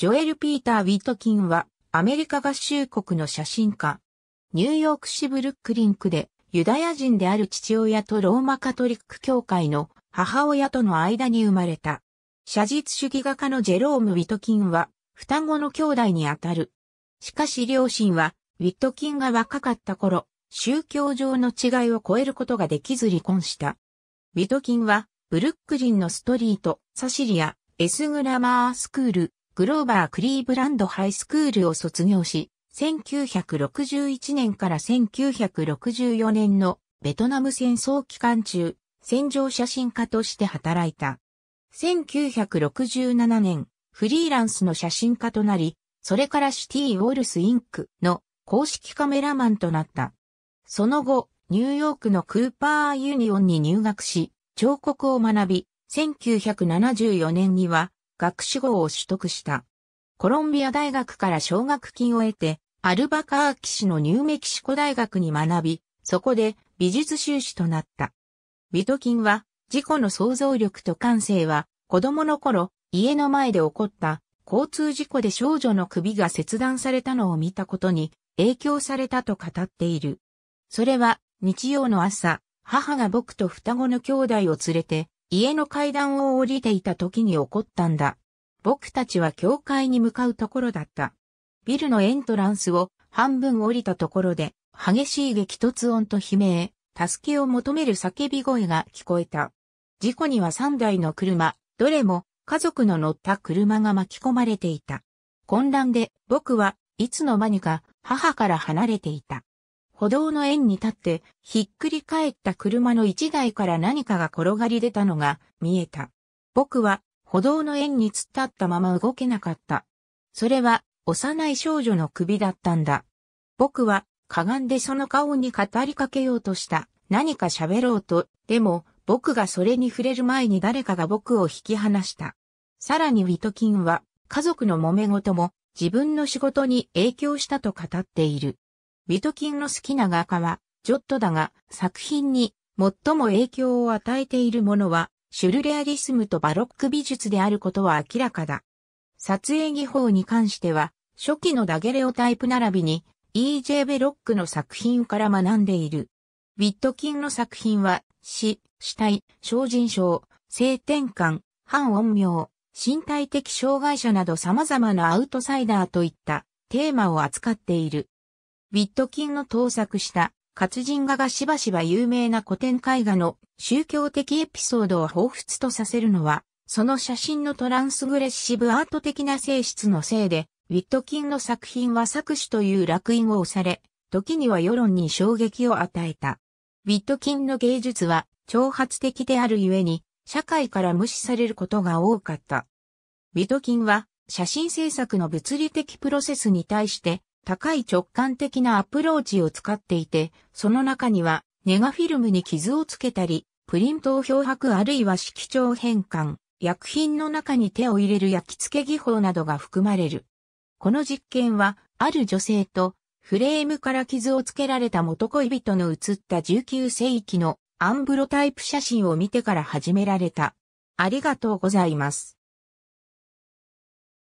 ジョエル・ピーター・ウィトキンは、アメリカ合衆国の写真家。ニューヨーク市ブルックリンクで、ユダヤ人である父親とローマカトリック教会の母親との間に生まれた。写実主義画家のジェローム・ウィトキンは、双子の兄弟にあたる。しかし両親は、ウィトキンが若かった頃、宗教上の違いを超えることができず離婚した。ウィトキンは、ブルックリンのストリート、サシリア、エスグラマースクール、グローバー・クリーブランドハイスクールを卒業し、1961年から1964年のベトナム戦争期間中、戦場写真家として働いた。1967年、フリーランスの写真家となり、それからシティ・ウォルス・インクの公式カメラマンとなった。その後、ニューヨークのクーパー・ユニオンに入学し、彫刻を学び、1974年には学士号を取得した。コロンビア大学から奨学金を得て、アルバカーキ市のニューメキシコ大学に学び、そこで美術修士となった。ビトキンは、自己の想像力と感性は、子供の頃、家の前で起こった交通事故で少女の首が切断されたのを見たことに影響されたと語っている。それは日曜の朝、母が僕と双子の兄弟を連れて家の階段を降りていた時に起こったんだ。僕たちは教会に向かうところだった。ビルのエントランスを半分降りたところで、激しい激突音と悲鳴、助けを求める叫び声が聞こえた。事故には3台の車、どれも家族の乗った車が巻き込まれていた。混乱で僕はいつの間にか母から離れていた。歩道の縁に立って、ひっくり返った車の一台から何かが転がり出たのが見えた。僕は歩道の縁に突っ立ったまま動けなかった。それは幼い少女の首だったんだ。僕はかがんでその顔に語りかけようとした。何か喋ろうと、でも僕がそれに触れる前に誰かが僕を引き離した。さらにウィトキンは家族の揉め事も自分の仕事に影響したと語っている。ビトキンの好きな画家は、ジョットだが、作品に最も影響を与えているものは、シュルレアリスムとバロック美術であることは明らかだ。撮影技法に関しては、初期のダゲレオタイプ並びに、E.J. ベロックの作品から学んでいる。ウィットキンの作品は、死、死体、精進症、性転換、反音明、身体的障害者など様々なアウトサイダーといったテーマを扱っている。ウィットキンの盗作した活人画がしばしば有名な古典絵画の宗教的エピソードを彷彿とさせるのは、その写真のトランスグレッシブアート的な性質のせいで、ウィットキンの作品は作詞という落印を押され、時には世論に衝撃を与えた。ウィットキンの芸術は挑発的であるゆえに、社会から無視されることが多かった。ウィトキンは写真制作の物理的プロセスに対して高い直感的なアプローチを使っていて、その中にはネガフィルムに傷をつけたり、プリントを漂白あるいは色調変換、薬品の中に手を入れる焼き付け技法などが含まれる。この実験は、ある女性と、フレームから傷をつけられた元恋人の写った19世紀のアンブロタイプ写真を見てから始められた。ありがとうございます。